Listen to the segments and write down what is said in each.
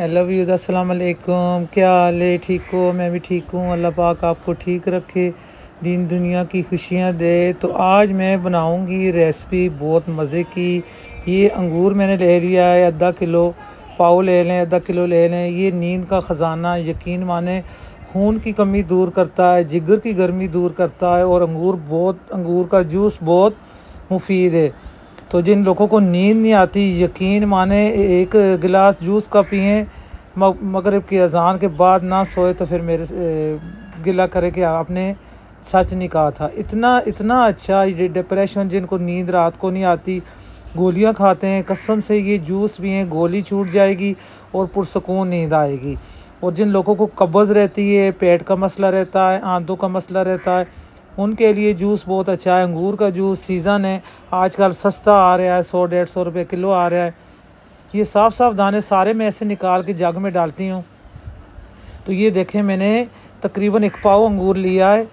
hello views असलकुम क्या हाल है ठीक हो मैं भी ठीक हूँ अल्लाह पाक आपको ठीक रखे दिन दुनिया की खुशियाँ दे तो आज मैं बनाऊँगी रेसिपी बहुत मज़े की ये अंगूर मैंने ले लिया है आधा किलो पाव ले लें आधा किलो ले लें ये नींद का ख़जाना यकीन माने खून की कमी दूर करता है जिगर की गर्मी दूर करता है और अंगूर बहुत अंगूर का जूस बहुत मुफीद है तो जिन लोगों को नींद नहीं आती यकीन माने एक गिलास जूस का पिएँ मगरब की अजान के बाद ना सोए तो फिर मेरे गिला करे कि आपने सच नहीं कहा था इतना इतना अच्छा ये डिप्रेशन जिनको नींद रात को नहीं आती गोलियां खाते हैं कसम से ये जूस भी हैं गोली छूट जाएगी और पुरसकून नींद आएगी और जिन लोगों को कब्ज़ रहती है पेट का मसला रहता है आंतों का मसला रहता है उनके लिए जूस बहुत अच्छा है अंगूर का जूस सीज़न है आजकल सस्ता आ रहा है सौ डेढ़ सौ रुपये किलो आ रहा है ये साफ साफ दाने सारे मैं ऐसे निकाल के जग में डालती हूँ तो ये देखें मैंने तकरीबन एक पाव अंगूर लिया है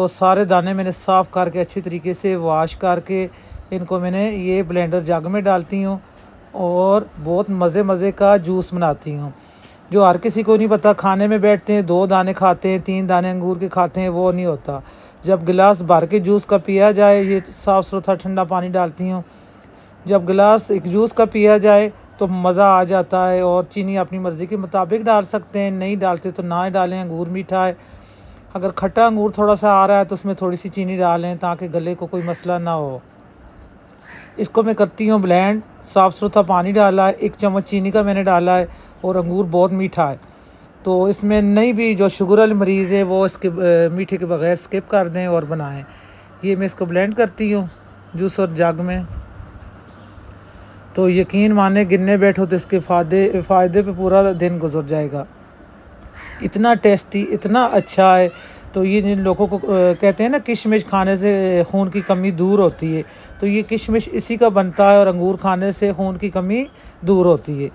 और सारे दाने मैंने साफ़ करके अच्छे तरीके से वाश करके इनको मैंने ये ब्लेंडर जग में डालती हूँ और बहुत मज़े मज़े का जूस बनाती हूँ जो हर किसी को नहीं पता खाने में बैठते हैं दो दाने खाते हैं तीन दाने अंगूर के खाते हैं वो नहीं होता जब गिलास भर के जूस का पिया जाए ये साफ़ सुथरा ठंडा पानी डालती हूँ जब गिलास एक जूस का पिया जाए तो मज़ा आ जाता है और चीनी अपनी मर्ज़ी के मुताबिक डाल सकते हैं नहीं डालते तो ना डालें अंगूर मीठा है अगर खट्टा अंगूर थोड़ा सा आ रहा है तो उसमें थोड़ी सी चीनी डालें ताकि गले को कोई मसला ना हो इसको मैं करती हूँ ब्लेंड साफ़ सुथरा पानी डाला है एक चम्मच चीनी का मैंने डाला है और अंगूर बहुत मीठा है तो इसमें नहीं भी जो शुगर मरीज़ है वो इसके मीठे के बगैर स्किप कर दें और बनाएं ये मैं इसको ब्लेंड करती हूँ जूस और जग में तो यकीन माने गिनने बैठो तो इसके फायदे फ़ायदे पे पूरा दिन गुजर जाएगा इतना टेस्टी इतना अच्छा है तो ये जिन लोगों को कहते हैं ना किशमिश खाने से खून की कमी दूर होती है तो ये किशमिश इसी का बनता है और अंगूर खाने से खून की कमी दूर होती है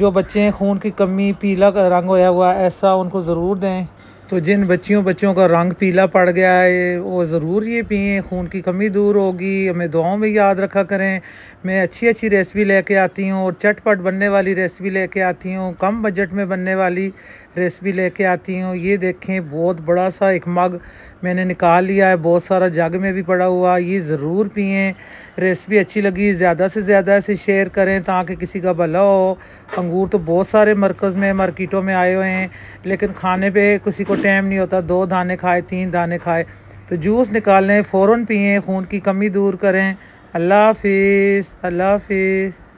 जो बच्चे खून की कमी पीला रंग होया हुआ ऐसा उनको ज़रूर दें तो जिन बच्चियों बच्चों का रंग पीला पड़ गया है वो ज़रूर ये पिए खून की कमी दूर होगी हमें दुआओं में याद रखा करें मैं अच्छी अच्छी रेसिपी लेके आती हूँ और चटपट बनने वाली रेसिपी लेके आती हूँ कम बजट में बनने वाली रेसिपी लेके आती हूँ ये देखें बहुत बड़ा सा एक मग मैंने निकाल लिया है बहुत सारा जग में भी पड़ा हुआ ये ज़रूर पिए रेसिपी अच्छी लगी ज़्यादा से ज़्यादा इसे शेयर करें ताकि किसी का भला हो अंगूर तो बहुत सारे मरकज़ में मार्किटों में आए हुए हैं लेकिन खाने पर किसी को टाइम नहीं होता दो दाने खाए तीन दाने खाए तो जूस निकालें फ़ौर पिएँ खून की कमी दूर करें अल्लाह हाफिज़ अल्लाह हाफिज़